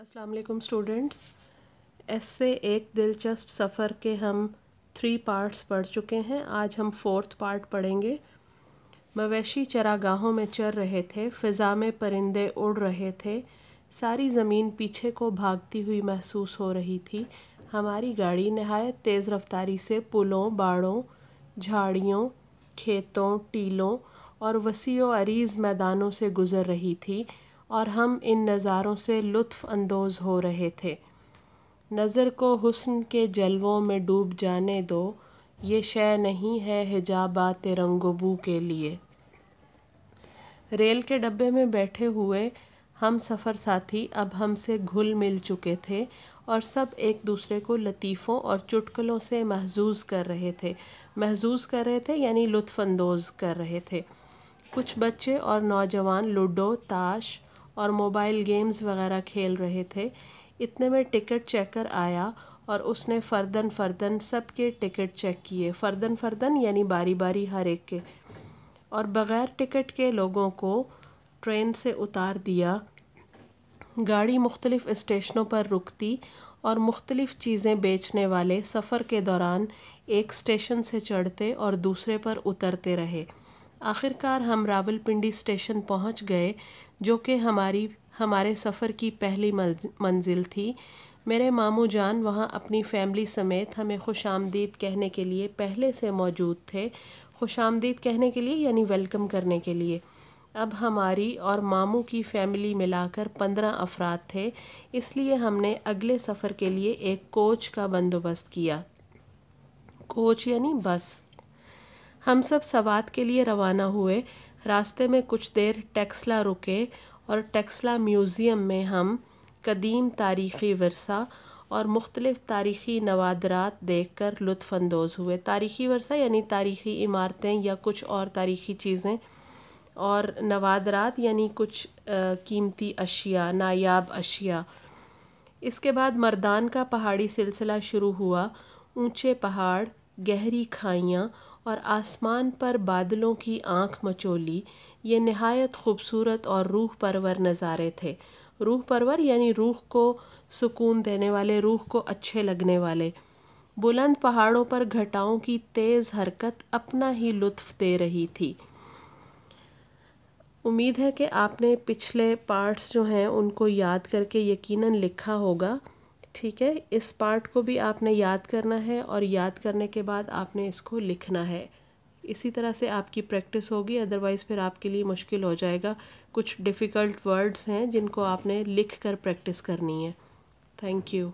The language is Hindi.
अस्सलाम स्टूडेंट्स ऐसे एक दिलचस्प सफ़र के हम थ्री पार्ट्स पढ़ चुके हैं आज हम फोर्थ पार्ट पढ़ेंगे मवेशी चरागाहों में चर रहे थे फ़िज़ा में परिंदे उड़ रहे थे सारी ज़मीन पीछे को भागती हुई महसूस हो रही थी हमारी गाड़ी नहायत तेज़ रफ्तारी से पुलों बाड़ों झाड़ियों खेतों टीलों और वसी अरीज़ मैदानों से गुज़र रही थी और हम इन नज़ारों से लुत्फ़ अंदोज़ हो रहे थे नज़र को हुस्न के जलवों में डूब जाने दो ये शय नहीं है हिजाबात रंगबू के लिए रेल के डब्बे में बैठे हुए हम सफ़र साथी अब हमसे घुल मिल चुके थे और सब एक दूसरे को लतीफ़ों और चुटकुलों से महजूज़ कर रहे थे महजूज़ कर रहे थे यानी लुत्फानंदोज़ कर रहे थे कुछ बच्चे और नौजवान लूडो ताश और मोबाइल गेम्स वगैरह खेल रहे थे इतने में टिकट चेकर आया और उसने फर्दन फर्दन सबके टिकट चेक किए फर्दन फर्दन यानी बारी बारी हर एक के और बग़ैर टिकट के लोगों को ट्रेन से उतार दिया गाड़ी मुख्तलिफ़ स्टेशनों पर रुकती और मुख्तलिफ़ चीज़ें बेचने वाले सफ़र के दौरान एक स्टेशन से चढ़ते और दूसरे पर उतरते रहे आखिरकार हम रावलपिंडी स्टेशन पहुंच गए जो कि हमारी हमारे सफ़र की पहली मंजिल थी मेरे मामू जान वहाँ अपनी फैमिली समेत हमें खुश आमदीद कहने के लिए पहले से मौजूद थे खुश आमदीद कहने के लिए यानी वेलकम करने के लिए अब हमारी और मामू की फैमिली मिलाकर पंद्रह अफराद थे इसलिए हमने अगले सफ़र के लिए एक कोच का बंदोबस्त किया कोच यानी बस हम सब सवात के लिए रवाना हुए रास्ते में कुछ देर टेक्सला रुके और टेक्सला म्यूज़ियम में हम कदीम तारीख़ी वर्षा और मुख्तलिफ़ तारीख़ी नवादरात देख कर लुफानंदोज़ हुए तारीख़ी वर्षा यानी तारीख़ी इमारतें या कुछ और तारीख़ी चीज़ें और नवादरात यानी कुछ कीमती अशिया नायाब अशिया इसके बाद मर्दान का पहाड़ी सिलसिला शुरू हुआ ऊंचे पहाड़ गहरी खाइयाँ और आसमान पर बादलों की आंख मचोली ये नहायत खूबसूरत और रूह परवर नज़ारे थे रूह परवर यानी रूह को सुकून देने वाले रूह को अच्छे लगने वाले बुलंद पहाड़ों पर घटाओं की तेज़ हरकत अपना ही लुत्फ दे रही थी उम्मीद है कि आपने पिछले पार्ट्स जो हैं उनको याद करके यकीनन लिखा होगा ठीक है इस पार्ट को भी आपने याद करना है और याद करने के बाद आपने इसको लिखना है इसी तरह से आपकी प्रैक्टिस होगी अदरवाइज़ फिर आपके लिए मुश्किल हो जाएगा कुछ डिफ़िकल्ट वर्ड्स हैं जिनको आपने लिख कर प्रैक्टिस करनी है थैंक यू